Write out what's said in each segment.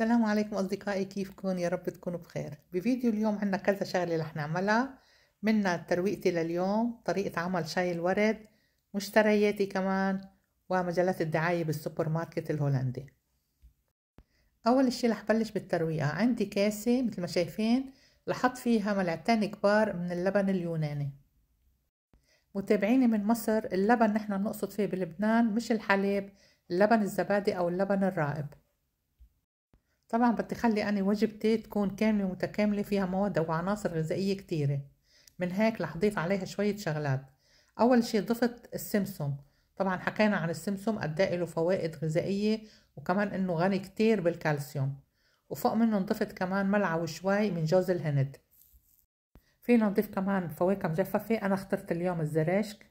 السلام عليكم أصدقائي كيفكم يا رب تكونوا بخير بفيديو اليوم عنا كذا شغلة رح نعملها منا ترويقتي لليوم طريقة عمل شاي الورد مشترياتي كمان ومجلات الدعاية بالسوبر ماركت الهولندي أول شي رح بلش بالترويقة عندي كاسة مثل ما شايفين لحط فيها ملعقتين كبار من اللبن اليوناني متابعيني من مصر اللبن نحن بنقصد فيه بلبنان مش الحليب اللبن الزبادي أو اللبن الرائب طبعا بدي خلي أنا وجبتي تكون كاملة متكاملة فيها مواد أو عناصر غذائية كتيرة من هيك رح ضيف عليها شوية شغلات أول شي ضفت السمسم طبعا حكينا عن السمسم قد إيه له فوائد غذائية وكمان إنه غني كتير بالكالسيوم وفوق منه ضفت كمان ملعقة وشوي من جوز الهند فينا نضيف كمان فواكه مجففة أنا اخترت اليوم الزراشك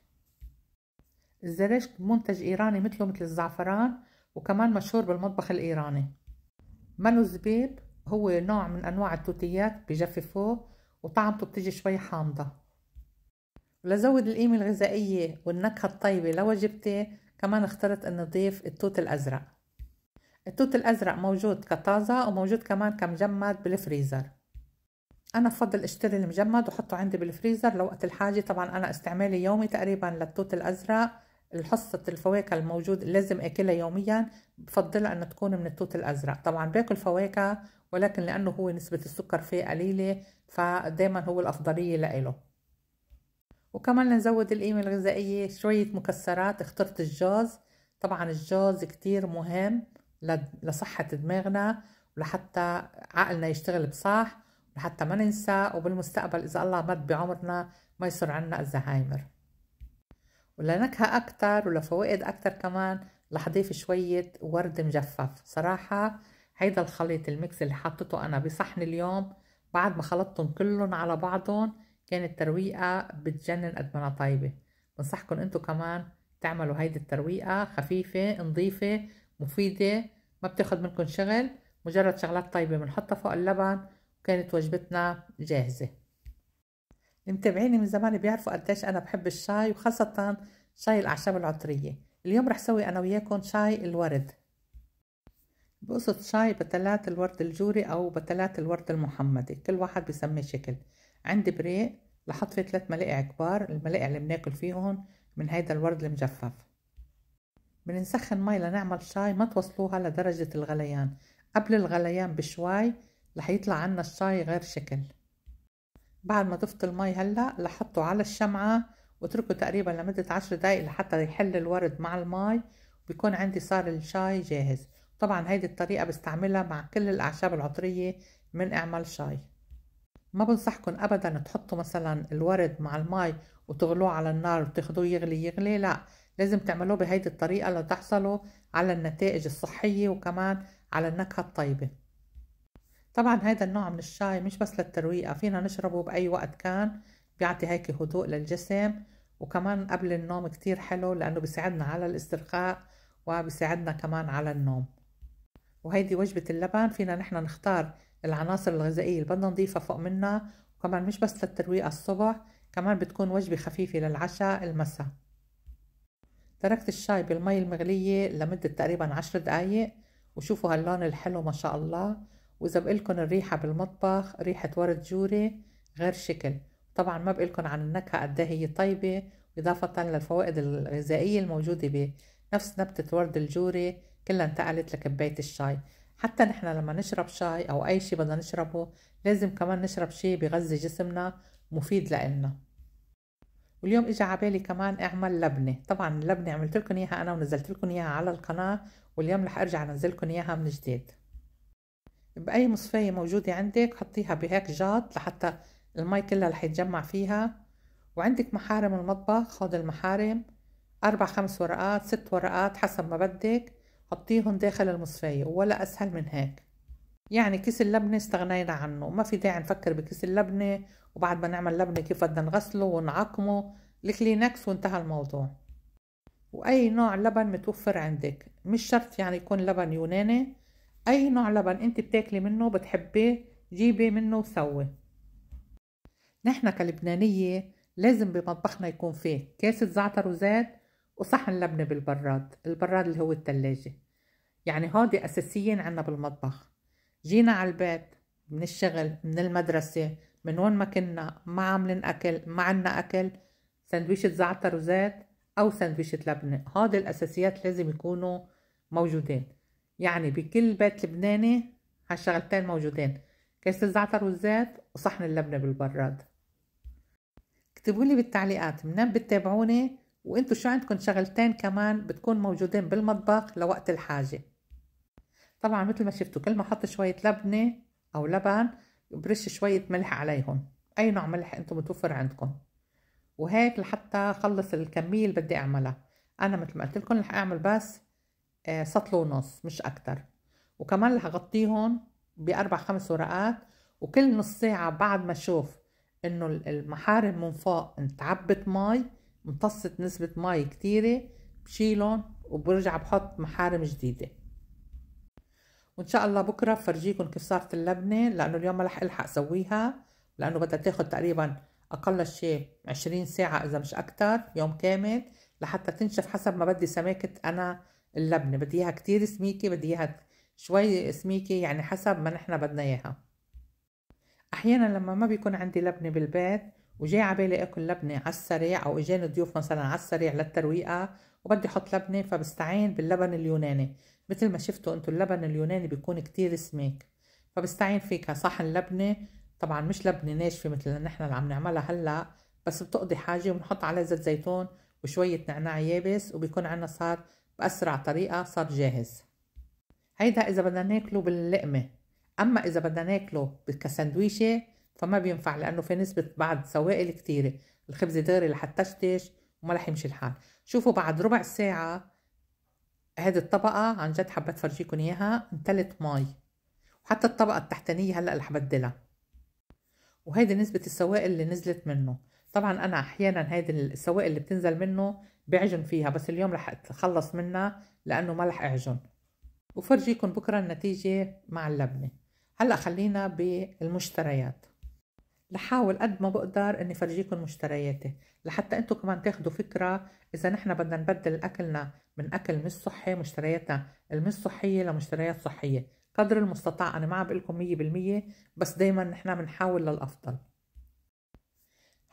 الزراشك منتج إيراني مثله مثل الزعفران وكمان مشهور بالمطبخ الإيراني منه زبيب هو نوع من أنواع التوتيات بجففوه وطعمته بتيجي شوي حامضة ولزود القيمة الغذائية والنكهة الطيبة لوجبتي كمان اخترت أن نضيف التوت الأزرق التوت الأزرق موجود كطازة وموجود كمان كمجمد بالفريزر أنا بفضل اشتري المجمد وحطه عندي بالفريزر لوقت الحاجة طبعا أنا استعمالي يومي تقريبا للتوت الأزرق الحصة الفواكه الموجود لازم اكلها يوميا بفضلها ان تكون من التوت الازرق طبعا باكل فواكه ولكن لانه هو نسبة السكر فيه قليلة فدايما هو الافضلية لإله وكمان نزود القيمة الغذائية شوية مكسرات اخترت الجاز طبعا الجاز كتير مهم لصحة دماغنا ولحتى عقلنا يشتغل بصح لحتى ما ننسى وبالمستقبل إذا الله مد بعمرنا ما يصير عنا الزهايمر ولنكهة أكتر ولفوائد أكتر كمان رح شوية ورد مجفف صراحة هيدا الخليط الميكس اللي حطته أنا بصحن اليوم بعد ما خلطتهم كلهم على بعضهم كانت ترويقة بتجنن قد ما طيبة بنصحكم انتو كمان تعملوا هيدي الترويقة خفيفة نظيفة مفيدة ما بتاخد منكم شغل مجرد شغلات طيبة بنحطها فوق اللبن وكانت وجبتنا جاهزة المتابعيني من زمان بيعرفوا قديش أنا بحب الشاي وخاصة شاي الأعشاب العطرية اليوم رح سوي أنا وياكم شاي الورد بقصد شاي بتلات الورد الجوري أو بتلات الورد المحمدي كل واحد بيسمي شكل عندي بريق لحط فيه ثلاث ملاقع كبار الملاقع اللي بناكل فيهم من هيدا الورد المجفف بنسخن مي لنعمل شاي ما توصلوها لدرجة الغليان قبل الغليان بشوي رح يطلع عنا الشاي غير شكل بعد ما ضفت المي هلا لحطه على الشمعه واتركه تقريبا لمده عشر دقايق لحتى يحل الورد مع المي بيكون عندي صار الشاي جاهز طبعا هيدي الطريقه بستعملها مع كل الاعشاب العطريه من اعمال شاي ما بنصحكم ابدا تحطوا مثلا الورد مع المي وتغلوه على النار وتاخدوه يغلي يغلي لا لازم تعملوه بهيدي الطريقه لتحصلوا على النتائج الصحيه وكمان على النكهه الطيبه طبعا هذا النوع من الشاي مش بس للترويقة فينا نشربه بأي وقت كان بيعطي هيك هدوء للجسم وكمان قبل النوم كتير حلو لأنه بيساعدنا على الاسترخاء وبيساعدنا كمان على النوم وهيدي وجبة اللبن فينا نحن نختار العناصر الغذائية اللي بدنا نضيفها فوق منها وكمان مش بس للترويقة الصبح كمان بتكون وجبة خفيفة للعشاء المساء تركت الشاي بالمي المغلية لمدة تقريبا عشر دقايق وشوفوا هاللون الحلو ما شاء الله واذا بقلكن الريحه بالمطبخ ريحه ورد جوري غير شكل طبعا ما بقلكن عن النكهه قد إيه هي طيبه إضافة للفوائد الغذائية الموجودة به نفس نبتة ورد الجوري كلها انتقلت لكباية الشاي حتى نحن لما نشرب شاي أو أي شي بدنا نشربه لازم كمان نشرب شي بغذي جسمنا مفيد لإلنا واليوم اجى عبالي كمان اعمل لبنه طبعا اللبنه عملت لكم اياها انا ونزلت لكم اياها على القناه واليوم رح ارجع انزل لكم اياها من جديد باي مصفايه موجوده عندك حطيها بهيك جاط لحتى المي كلها رح يتجمع فيها وعندك محارم المطبخ خد المحارم اربع خمس ورقات ست ورقات حسب ما بدك حطيهم داخل المصفايه ولا اسهل من هيك يعني كيس اللبنه استغنينا عنه ما في داعي نفكر بكيس اللبنه وبعد ما نعمل لبنه كيف بدنا نغسله ونعقمه الكلينكس وانتهى الموضوع واي نوع لبن متوفر عندك مش شرط يعني يكون لبن يوناني اي نوع لبن انت بتاكلي منه بتحبيه جيبي منه وسوي نحن كلبنانية لازم بمطبخنا يكون فيه كاسة زعتر وزيت وصحن لبنة بالبراد البراد اللي هو التلاجة يعني هودي أساسيين عنا بالمطبخ جينا على البيت من الشغل من المدرسة من وين ما كنا ما عاملين أكل ما عنا أكل سندويشة زعتر وزيت أو سندويشة لبنة هودي الأساسيات لازم يكونوا موجودين يعني بكل بيت لبناني هالشغلتين موجودين كيس الزعتر والزيت وصحن اللبنة بالبراد اكتبوا لي بالتعليقات منين بتتابعوني وانتو شو عندكم شغلتين كمان بتكون موجودين بالمطبخ لوقت الحاجة طبعا مثل ما شفتوا كل ما احط شوية لبنة او لبن برش شوية ملح عليهم اي نوع ملح انتو متوفر عندكم وهيك لحتى اخلص الكمية اللي بدي اعملها انا مثل ما قلت لكم رح اعمل بس آه، سطل ونص مش اكتر وكمان اغطيهم باربع خمس ورقات وكل نص ساعة بعد ما اشوف انه المحارم من فوق انتعبت مي امتصت نسبة مي كتيرة بشيلهم وبرجع بحط محارم جديدة وان شاء الله بكرة بفرجيكم كيف صارت اللبنة لانه اليوم ما رح الحق اسويها لانه بدها تاخد تقريبا اقل شيء 20 ساعة اذا مش اكتر يوم كامل لحتى تنشف حسب ما بدي سماكة انا اللبنة بدي اياها كتير سميكة بدي اياها شوي سميكة يعني حسب ما نحنا بدنا اياها احيانا لما ما بيكون عندي لبنة بالبيت وجاي عبالي اكل لبنة على السريع او اجاني ضيوف مثلا على السريع للترويقة وبدي احط لبنة فبستعين باللبن اليوناني مثل ما شفتوا انتو اللبن اليوناني بيكون كتير سميك فبستعين فيه كصحن لبنة طبعا مش لبنة ناشفة مثل اللي نحنا اللي عم نعملها هلا بس بتقضي حاجة وبنحط عليها زيت زيتون وشوية نعناع يابس وبيكون عنا صار بأسرع طريقة صار جاهز هيدا إذا بدنا ناكله باللقمة أما إذا بدنا ناكله كسندويشة فما بينفع لأنه في نسبة بعض سوائل كتيرة الخبز دغري رح تشتش وما رح يمشي الحال شوفوا بعد ربع ساعة هذه الطبقة عن جد حبيت فرجيكم إياها انتلت مي وحتى الطبقة التحتانية هلأ رح بدلها وهيدي نسبة السوائل اللي نزلت منه طبعا أنا أحيانا هيدي السوائل اللي بتنزل منه بعجن فيها بس اليوم رح اتخلص منها لانه ما رح اعجن وفرجيكم بكره النتيجه مع اللبنه هلا خلينا بالمشتريات لحاول قد ما بقدر اني فرجيكم مشترياتي لحتى انتم كمان تاخذوا فكره اذا نحن بدنا نبدل اكلنا من اكل مش صحي مشترياتنا المش صحيه لمشتريات صحيه قدر المستطاع انا ما عم بقول لكم 100% بس دائما نحن بنحاول للافضل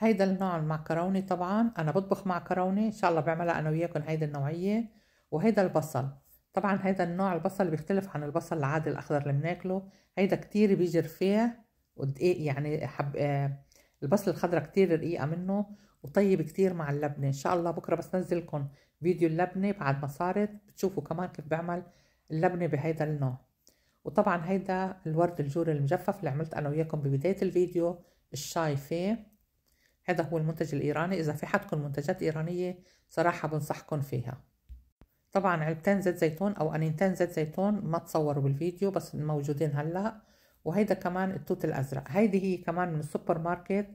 هيدا النوع المعكرونة طبعا أنا بطبخ معكرونة إن شاء الله بعملها أنا وياكم هيدا النوعية وهيدا البصل طبعا هيدا النوع البصل بيختلف عن البصل العادي الأخضر اللي بناكله هيدا كتير بيجي رفيع ودقيق إيه يعني حب آه، البصل الخضرا كتير رقيقة منه وطيب كتير مع اللبنة إن شاء الله بكرة بس نزلكم فيديو اللبنة بعد ما صارت بتشوفوا كمان كيف بعمل اللبنة بهيدا النوع وطبعا هيدا الورد الجوري المجفف اللي عملت أنا وياكم ببداية الفيديو الشايفة هذا هو المنتج الإيراني إذا في حدكم منتجات إيرانية صراحة بنصحكم فيها طبعا علبتين زيت زيتون أو أنينتين زيت زيتون ما تصوروا بالفيديو بس موجودين هلأ وهيدا كمان التوت الأزرق هيدي هي كمان من السوبر ماركت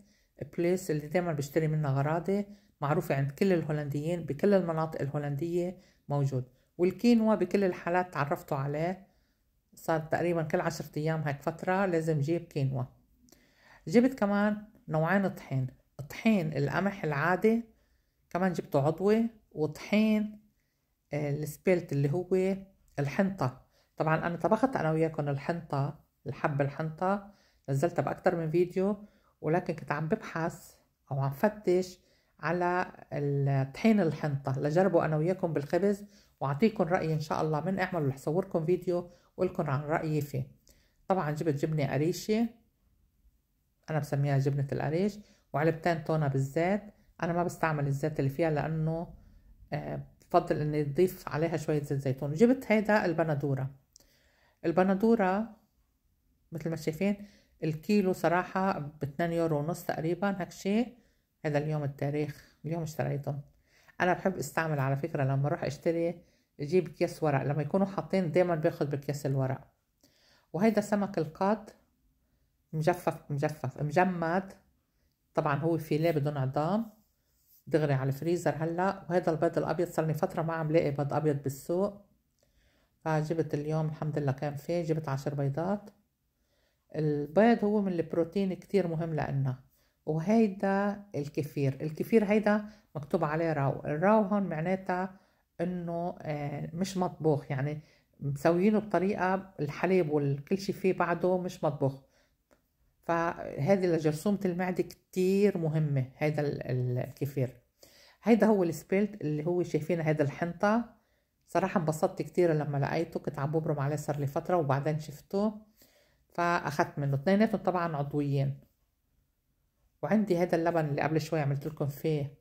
بليس اللي دايما بشتري منها غراضي معروفة عند كل الهولنديين بكل المناطق الهولندية موجود والكينوا بكل الحالات تعرفتوا عليه صار تقريبا كل عشرة أيام هيك فترة لازم جيب كينوا جبت كمان نوعين طحين طحين القمح العادي كمان جبته عضوة وطحين آه، السبيلت اللي هو الحنطة طبعا أنا طبخت أنا وياكم الحنطة الحب الحنطة نزلتها بأكتر من فيديو ولكن كنت عم ببحث أو عم فتش على طحين الحنطة لجربه أنا وياكم بالخبز وأعطيكم رأيي إن شاء الله من أعمل رح صوركم فيديو وإلكم عن رأيي فيه طبعا جبت جبنة قريشة أنا بسميها جبنة القريش وعلبتين تونة بالزيت أنا ما بستعمل الزيت اللي فيها لأنه آه، بفضل إني أضيف عليها شوية زيت زيتون جبت هيدا البندورة البندورة مثل ما شايفين الكيلو صراحة باتنين يورو ونص تقريبا هيك شي هذا اليوم التاريخ اليوم اشتريتهم أنا بحب استعمل على فكرة لما أروح أشتري أجيب كيس ورق لما يكونوا حاطين دايما باخد بكيس الورق وهيدا سمك القط مجفف مجفف مجمد طبعا هو فيليه بدون عظام دغري على الفريزر هلا وهذا البيض الابيض صار لي فتره ما عم لاقي بيض ابيض بالسوق فجبت آه، اليوم الحمد لله كان فيه جبت عشر بيضات البيض هو من البروتين كتير مهم لإلنا وهيدا الكفير الكفير هيدا مكتوب عليه راو الراو هون معناتها انه آه، مش مطبوخ يعني مسويينه بطريقة الحليب والكل شي فيه بعده مش مطبوخ فهذه لجرثومة المعدة كتير مهمة هذا الكفير هذا هو السبيلت اللي هو شايفين هذا الحنطة صراحة انبسطت كتير لما لقيته كنت عم ببرم عليه صار لي فترة وبعدين شفته فأخذت منه اتنيناتهم طبعا عضويين وعندي هذا اللبن اللي قبل شوي عملت لكم فيه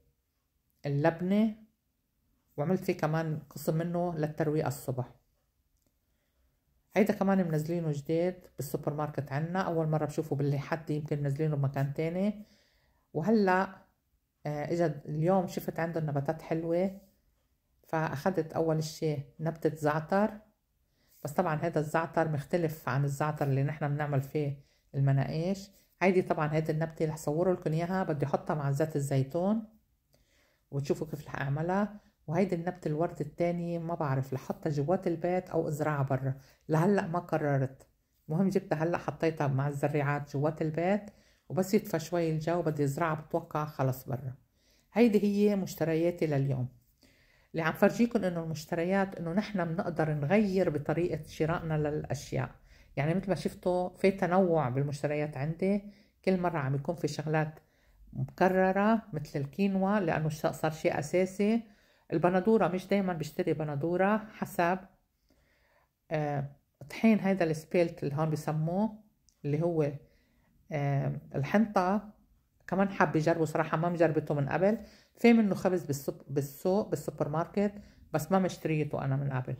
اللبنة وعملت فيه كمان قسم منه للترويق الصبح هيدا كمان منزلينه جديد بالسوبر ماركت عنا اول مرة بشوفه باللي حد يمكن منزلينه بمكان تاني وهلأ آه، اجت اليوم شفت عنده نباتات حلوة فأخدت أول شيء نبتة زعتر بس طبعا هذا الزعتر مختلف عن الزعتر اللي نحن بنعمل فيه المناقيش هيدي طبعا هيدي النبتة اللي هصور لكم اياها بدي احطها مع زيت الزيتون وتشوفوا كيف رح اعملها وهيدي النبت الورد التاني ما بعرف لحطها جوات البيت او ازرعها برا لهلا ما قررت مهم جبتها هلا حطيتها مع الزريعات جوات البيت وبس يدفى شوي الجو بدي ازرعها بتوقع خلص برا هيدي هي مشترياتي لليوم اللي عم فرجيكم انه المشتريات انه نحن بنقدر نغير بطريقه شرائنا للاشياء يعني مثل ما شفتوا في تنوع بالمشتريات عندي كل مره عم يكون في شغلات مكرره مثل الكينوا لانه صار شيء اساسي البندورة مش دايما بشتري بندورة حسب آه، طحين هيدا السبيلت اللي هون بسموه اللي هو آه، الحنطة كمان حابة أجربه صراحة ما مجربته من قبل في منه خبز بالسوق بالسوبر ماركت بس ما مشتريته أنا من قبل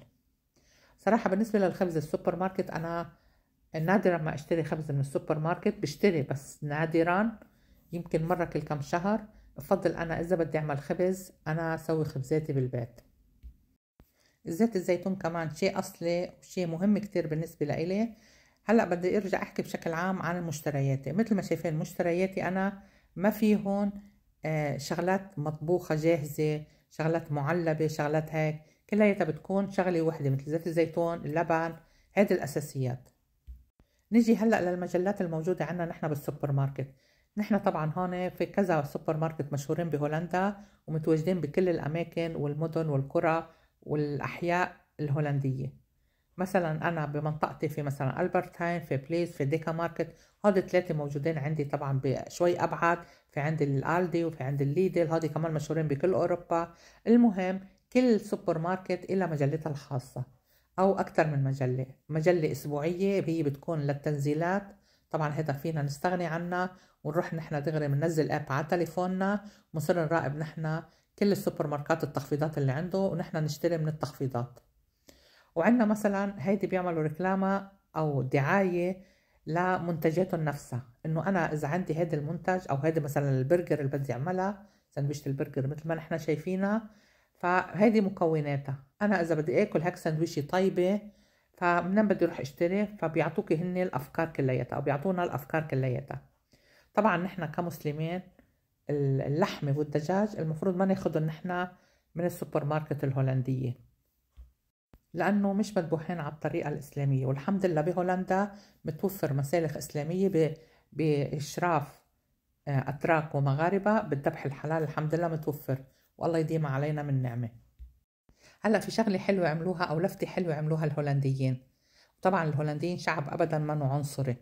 صراحة بالنسبة للخبز السوبر ماركت أنا نادرا ما أشتري خبز من السوبر ماركت بشتري بس نادرا يمكن مرة كل كم شهر بفضل أنا إذا بدي أعمل خبز أنا أسوي خبزاتي بالبيت زيت الزيتون كمان شيء أصلي وشيء مهم كتير بالنسبة لإلي هلأ بدي أرجع أحكي بشكل عام عن مشترياتي مثل ما شايفين مشترياتي أنا ما في هون آه، شغلات مطبوخة جاهزة شغلات معلبة شغلات هيك كلياتها بتكون شغلة وحدة مثل زيت الزيتون اللبن هذه الأساسيات نجي هلأ للمجلات الموجودة عندنا نحن بالسوبر ماركت نحن طبعا هون في كذا سوبر ماركت مشهورين بهولندا ومتواجدين بكل الأماكن والمدن والقرى والأحياء الهولندية مثلا أنا بمنطقتي في مثلا ألبرتهايم في بليز في ديكا ماركت هودي ثلاثه موجودين عندي طبعا بشوي أبعد في عند الألدي وفي عند الليدل هودي كمان مشهورين بكل أوروبا المهم كل سوبر ماركت إلى مجلتها الخاصة أو أكثر من مجلة مجلة أسبوعية هي بتكون للتنزيلات طبعا هذا فينا نستغني عنه ونروح نحن دغري بننزل اب على تليفوننا ونصير نراقب نحن كل السوبر ماركات التخفيضات اللي عنده ونحن نشتري من التخفيضات وعندنا مثلا هيدي بيعملوا ركلامة او دعاية لمنتجاتهم نفسها انه انا اذا عندي هذا المنتج او هذا مثلا البرجر اللي بدي اعملها سندويشة البرجر مثل ما نحن شايفينها فهيدي مكوناتها انا اذا بدي اكل هيك سندويشة طيبة فمنين بدي اروح اشتري فبيعطوك هن الافكار كلياتها او بيعطونا الافكار كلياتها طبعا نحن كمسلمين اللحمه والدجاج المفروض ما ناخذهم نحن من السوبر ماركت الهولنديه لانه مش مذبوحين على الطريقه الاسلاميه والحمد لله بهولندا متوفر مسالخ اسلاميه باشراف آه، اتراك ومغاربه بالذبح الحلال الحمد لله متوفر والله يديم علينا من نعمه هلا في شغله حلوه عملوها او لفته حلوه عملوها الهولنديين طبعا الهولنديين شعب ابدا ما عنصري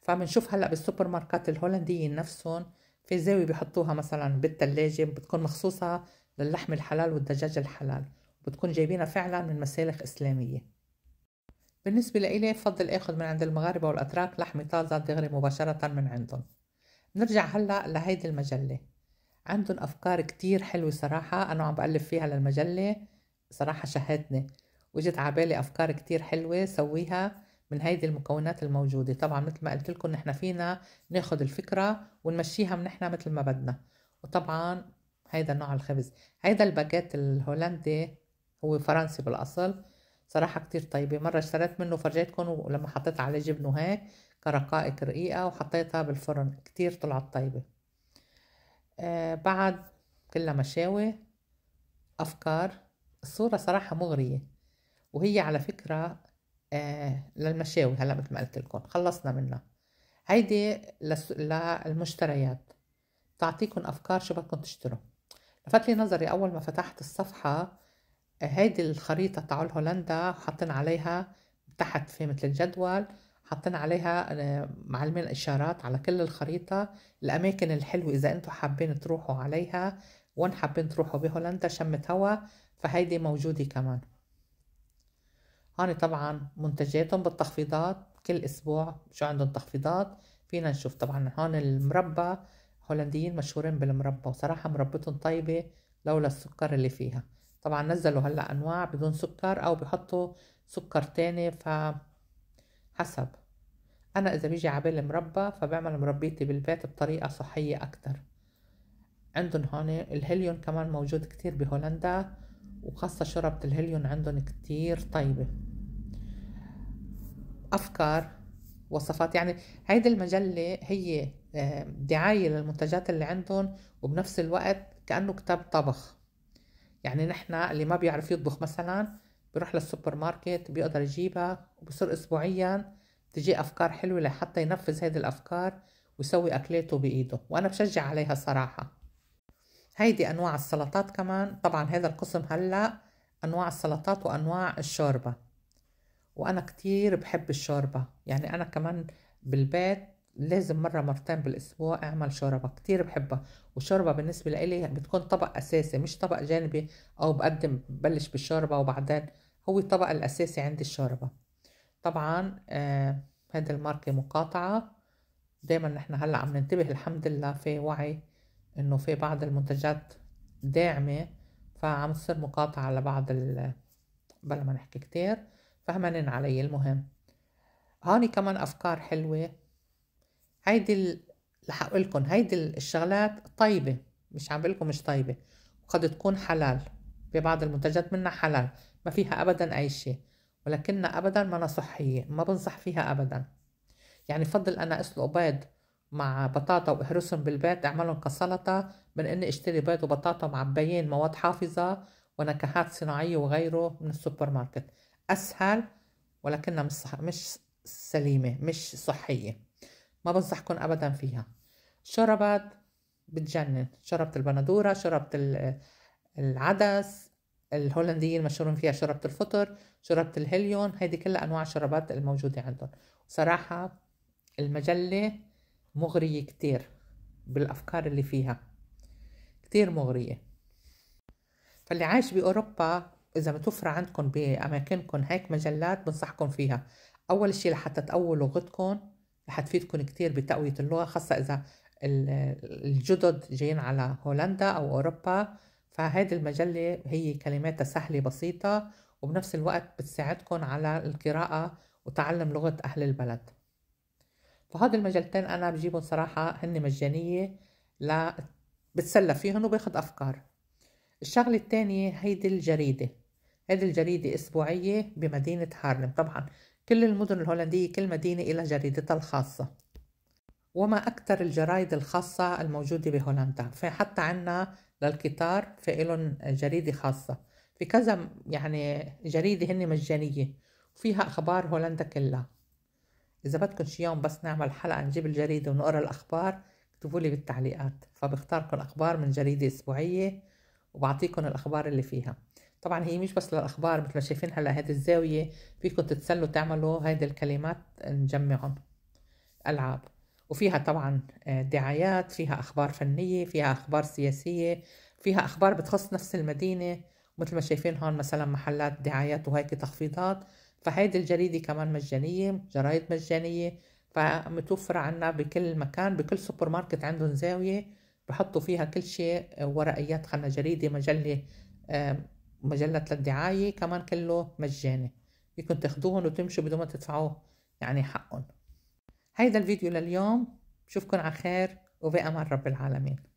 فبنشوف هلا بالسوبر ماركت الهولنديين نفسهم في زاويه بحطوها مثلا بالثلاجه بتكون مخصوصه للحم الحلال والدجاج الحلال بتكون جايبينها فعلا من مسالخ اسلاميه بالنسبه لإلي بفضل اخذ من عند المغاربه والاتراك لحمه طازه دغري مباشره من عندهم نرجع هلا لهيدي المجله عندهم افكار كتير حلوه صراحه انا عم بألف فيها للمجله صراحة شهتني وجت عبالي أفكار كتير حلوة سويها من هيدي المكونات الموجودة طبعا مثل ما قلت لكم نحنا فينا ناخد الفكرة ونمشيها من نحن مثل ما بدنا وطبعا هيدا نوع الخبز هيدا الباجيت الهولندي هو فرنسي بالأصل صراحة كتير طيبة مرة اشتريت منه فرجيتكم ولما حطيت عليه جبنه هيك كرقائق رقيقة وحطيتها بالفرن كتير طلعت طيبة آه بعد كلها مشاوي أفكار الصورة صراحة مغرية وهي على فكرة آه للمشاوي هلا مثل ما قلت لكم خلصنا منها هيدي لس... للمشتريات تعطيكم أفكار شو بدكم تشتروا لفت لي نظري أول ما فتحت الصفحة آه هيدي الخريطة تاع هولندا حاطين عليها تحت في مثل الجدول حاطين عليها آه، معلمين اشارات على كل الخريطة الأماكن الحلوة إذا أنتم حابين تروحوا عليها وين حابين تروحوا بهولندا شمت هوا فهيدي موجودة كمان هاني طبعا منتجاتهم بالتخفيضات كل اسبوع شو عندهم تخفيضات فينا نشوف طبعا هون المربى هولنديين مشهورين بالمربى وصراحة مربتهم طيبة لولا السكر اللي فيها طبعا نزلوا هلا انواع بدون سكر او بحطوا سكر تاني ف حسب انا اذا بيجي عبالي مربى فبعمل مربيتي بالبيت بطريقة صحية اكتر عندهم هون الهيليون كمان موجود كتير بهولندا وخاصة شربة الهيليون عندهم كتير طيبة أفكار وصفات يعني هيدي المجلة هي دعاية للمنتجات اللي عندهم وبنفس الوقت كأنه كتاب طبخ يعني نحن اللي ما بيعرف يطبخ مثلا بيروح للسوبر ماركت بيقدر يجيبها وبصير أسبوعيا تجي أفكار حلوة لحتى ينفذ هذه الأفكار ويسوي أكلاته بإيده وأنا بشجع عليها صراحة هيدي أنواع السلطات كمان طبعا هذا القسم هلأ أنواع السلطات وأنواع الشوربة وأنا كتير بحب الشوربة يعني أنا كمان بالبيت لازم مرة مرتين بالأسبوع أعمل شوربة كتير بحبها والشوربة بالنسبة لي بتكون طبق أساسي مش طبق جانبي أو بقدم ببلش بالشوربة وبعدين هو الطبق الأساسي عندي الشوربة طبعا آه هذا الماركة مقاطعة دايما نحن هلأ عم ننتبه الحمد لله في وعي انه في بعض المنتجات داعمة فعم تصير مقاطعة لبعض ال بلا ما نحكي كتير فهمانين علي المهم هاني كمان افكار حلوة هيدي ال... رح اقول لكم هيدي الشغلات طيبة مش عم بقول لكم مش طيبة وقد تكون حلال في بعض المنتجات منها حلال ما فيها ابدا اي شيء ولكنها ابدا ما صحية ما بنصح فيها ابدا يعني فضل انا اسلق بيض مع بطاطا واهرسهم بالبيت اعملهم كسلطة من اني اشتري بيض وبطاطا معبيين مواد حافظة ونكهات صناعية وغيره من السوبر ماركت اسهل ولكنها مش, صح... مش سليمة مش صحية ما بنصحكم ابدا فيها شربت بتجنن شربت البندورة شربت العدس الهولنديين مشهورين فيها شربة الفطر شربة الهليون هيدي كلها أنواع الشربات الموجودة عندهم صراحة المجلة مغرية كتير بالأفكار اللي فيها كتير مغرية فاللي عايش بأوروبا إذا متوفرة عندكم بأماكنكم هيك مجلات بنصحكم فيها أول شي لحتى تقووا لغتكم رح تفيدكم كتير بتقوية اللغة خاصة إذا الجدد جايين على هولندا أو أوروبا فهذه المجلة هي كلماتها سهلة بسيطة وبنفس الوقت بتساعدكم على القراءة وتعلم لغة أهل البلد فهذا المجلتين انا بجيبهم صراحه هن مجانيه ل بتسلى فيهم وباخد افكار الشغله الثانيه هيدي الجريده هيدي الجريده اسبوعيه بمدينه هارلم طبعا كل المدن الهولنديه كل مدينه لها جريدتها الخاصه وما أكثر الجرايد الخاصة الموجودة بهولندا في حتى عنا للكتار في إلهم جريدة خاصة في كذا يعني جريدة هن مجانية وفيها أخبار هولندا كلها اذا شي يوم بس نعمل حلقه نجيب الجريده ونقرا الاخبار اكتبوا لي بالتعليقات فبختاركم اخبار من جريده اسبوعيه وبعطيكم الاخبار اللي فيها طبعا هي مش بس للاخبار مثل ما شايفين هلا هذه الزاويه فيكم تتسلوا تعملوا هيدي الكلمات نجمعهم العاب وفيها طبعا آه، دعايات فيها اخبار فنيه فيها اخبار سياسيه فيها اخبار بتخص نفس المدينه مثل ما شايفين هون مثلا محلات دعايات وهيك تخفيضات فهيدي الجريدة كمان مجانية جرايد مجانية فمتوفرة عنا بكل مكان بكل سوبر ماركت عندهم زاوية بحطوا فيها كل شيء آه، ورقيات خلنا جريدة مجلة آه، مجلة للدعاية كمان كله مجاني فيكم تاخدوهم وتمشوا بدون ما تدفعوا يعني حقهم هيدا الفيديو لليوم بشوفكن على خير وبأمان رب العالمين